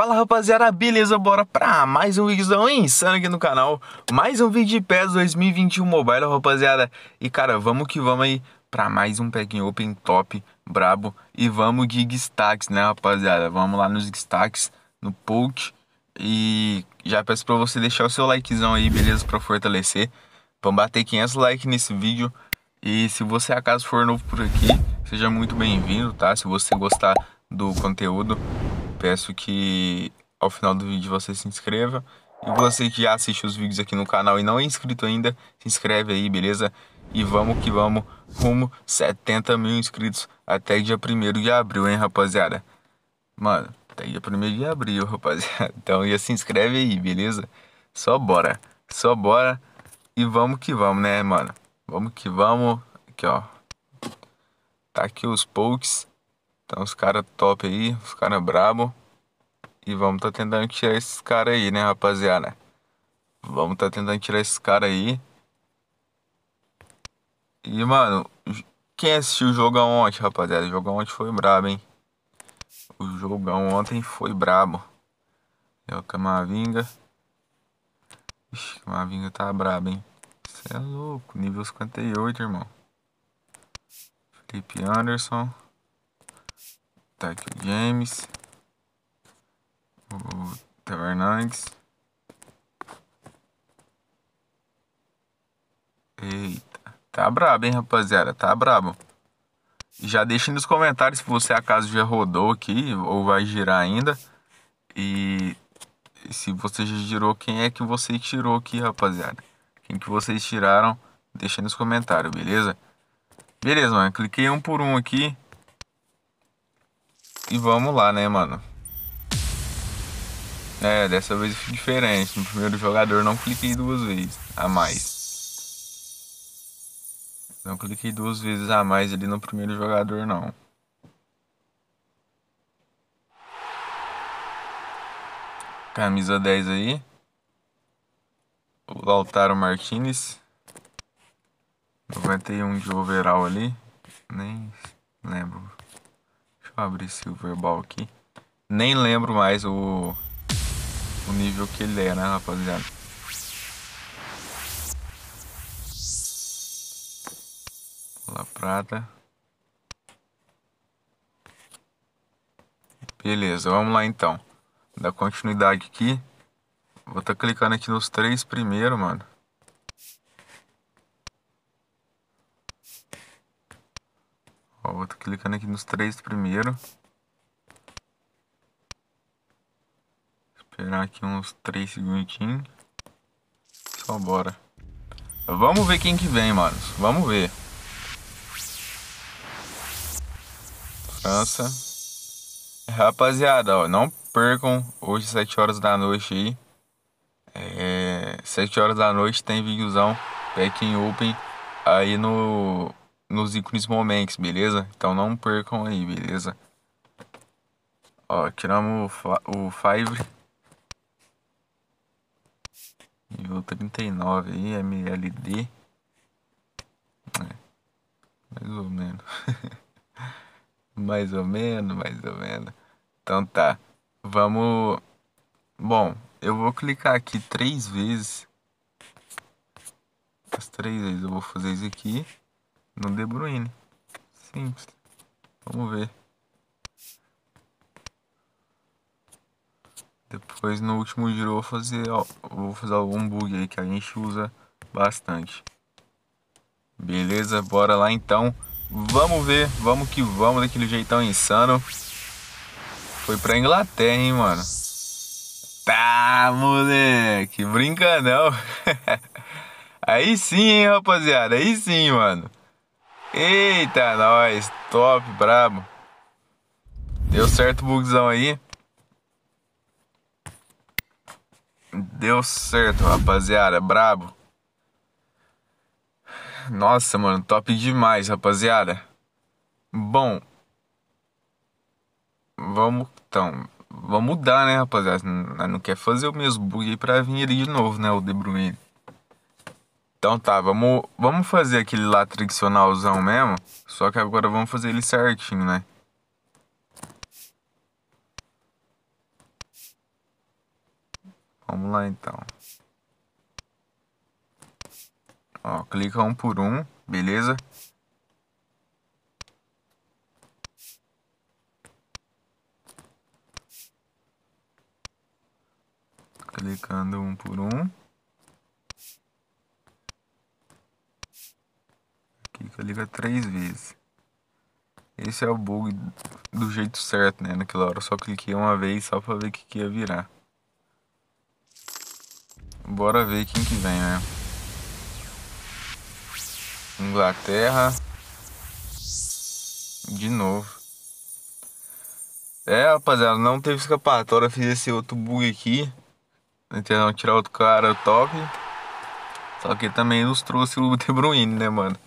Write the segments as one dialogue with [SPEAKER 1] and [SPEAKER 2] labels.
[SPEAKER 1] Fala rapaziada, beleza? Bora pra mais um vídeozão insano aqui no canal Mais um vídeo de PES 2021 Mobile, rapaziada E cara, vamos que vamos aí pra mais um Packing Open top, brabo E vamos de destaques, né rapaziada? Vamos lá nos destaques, no poke E já peço pra você deixar o seu likezão aí, beleza? Pra fortalecer Vamos bater 500 likes nesse vídeo E se você acaso for novo por aqui, seja muito bem-vindo, tá? Se você gostar do conteúdo peço que ao final do vídeo você se inscreva. E você que já assiste os vídeos aqui no canal e não é inscrito ainda, se inscreve aí, beleza? E vamos que vamos, rumo 70 mil inscritos até dia 1 de abril, hein, rapaziada? Mano, até dia 1 de abril, rapaziada. Então já se inscreve aí, beleza? Só bora, só bora e vamos que vamos, né, mano? Vamos que vamos. Aqui, ó. Tá aqui os pokes. Então os caras top aí, os caras brabo. E vamos tá tentando tirar esses caras aí, né, rapaziada? Vamos tá tentando tirar esses caras aí. E, mano, quem assistiu o jogo ontem, rapaziada? O jogo ontem foi brabo, hein? O jogão ontem foi brabo. É o Camavinga. Ixi, Camavinga tá brabo, hein? Você é louco. Nível 58, irmão. Felipe Anderson. Tá aqui o James. O Tavernangues. Eita. Tá brabo, hein, rapaziada? Tá brabo. Já deixe nos comentários se você acaso já rodou aqui ou vai girar ainda. E se você já girou, quem é que você tirou aqui, rapaziada? Quem que vocês tiraram, deixa nos comentários, beleza? Beleza, mano. Cliquei um por um aqui. E vamos lá, né, mano? É, dessa vez fui diferente. No primeiro jogador não cliquei duas vezes a mais. Não cliquei duas vezes a mais ali no primeiro jogador, não. Camisa 10 aí. O Lautaro Martinez. 91 de overall ali. Nem abrir esse verbal aqui. Nem lembro mais o, o nível que ele é, né, rapaziada? La Prata. Beleza, vamos lá então. Da continuidade aqui. Vou estar tá clicando aqui nos três primeiros, mano. tô clicando aqui nos três primeiro. Esperar aqui uns três segundinhos. Só bora. Vamos ver quem que vem, mano Vamos ver. França. Rapaziada, ó, não percam hoje sete horas da noite aí. É, 7 horas da noite tem videozão Packing Open aí no nos ícones momentos, beleza? Então não percam aí, beleza? Ó, tiramos o, o Fiverr. Nível 39 aí, MLD. É, mais ou menos. mais ou menos, mais ou menos. Então tá. Vamos. Bom, eu vou clicar aqui três vezes. As três vezes eu vou fazer isso aqui no De Bruyne. Simples. Vamos ver. Depois no último giro eu vou fazer, ó, vou fazer algum bug aí que a gente usa bastante. Beleza, bora lá então. Vamos ver, vamos que vamos daquele jeitão insano. Foi pra Inglaterra, hein, mano. Tá, moleque, brincadão. aí sim, hein, rapaziada, aí sim, mano. Eita, nós. Top, brabo. Deu certo o bugzão aí. Deu certo, rapaziada. É brabo. Nossa, mano. Top demais, rapaziada. Bom. Vamos, então. Vamos mudar, né, rapaziada? Não, quer fazer o mesmo bug aí pra vir ali de novo, né, o De Bruyne. Então tá, vamos, vamos fazer aquele lá tradicionalzão mesmo. Só que agora vamos fazer ele certinho, né? Vamos lá então. Ó, clica um por um, beleza? Clicando um por um. Fica liga três vezes. Esse é o bug do jeito certo, né? Naquela hora eu só cliquei uma vez só pra ver o que, que ia virar. Bora ver quem que vem, né? Inglaterra. De novo. É, rapaziada, não teve escapatória. fiz esse outro bug aqui. Tentando tirar outro cara top. Só que também nos trouxe o De Bruyne, né, mano?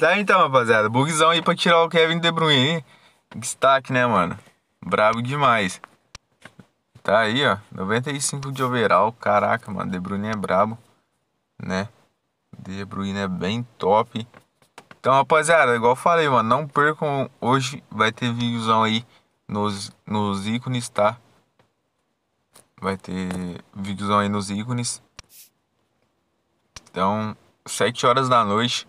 [SPEAKER 1] Tá então, rapaziada. Bugzão aí pra tirar o Kevin De Bruyne. Destaque, né, mano? Brabo demais. Tá aí, ó. 95 de overall. Caraca, mano. De Bruyne é brabo. Né? De Bruyne é bem top. Então, rapaziada, igual falei, mano. Não percam. Hoje vai ter vídeozão aí nos, nos ícones, tá? Vai ter vídeozão aí nos ícones. Então, 7 horas da noite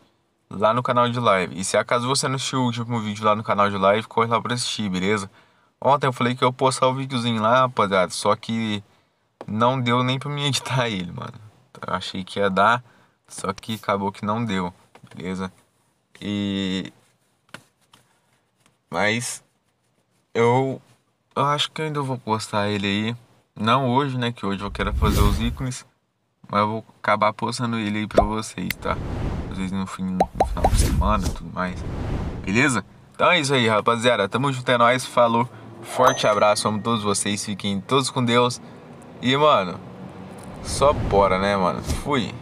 [SPEAKER 1] lá no canal de live. E se acaso você não assistiu o último vídeo lá no canal de live, corre lá pra assistir, beleza? Ontem eu falei que eu postar o videozinho lá, rapaziada, só que não deu nem pra mim editar ele, mano. Eu achei que ia dar, só que acabou que não deu, beleza? E. Mas. Eu. Eu acho que ainda vou postar ele aí. Não hoje, né? Que hoje eu quero fazer os ícones. Mas eu vou acabar postando ele aí pra vocês, tá? às vezes no, fim, no final de semana e tudo mais. Beleza? Então é isso aí, rapaziada. Tamo junto, é nóis. Falou. Forte abraço, amo todos vocês. Fiquem todos com Deus. E, mano, só bora, né, mano? Fui.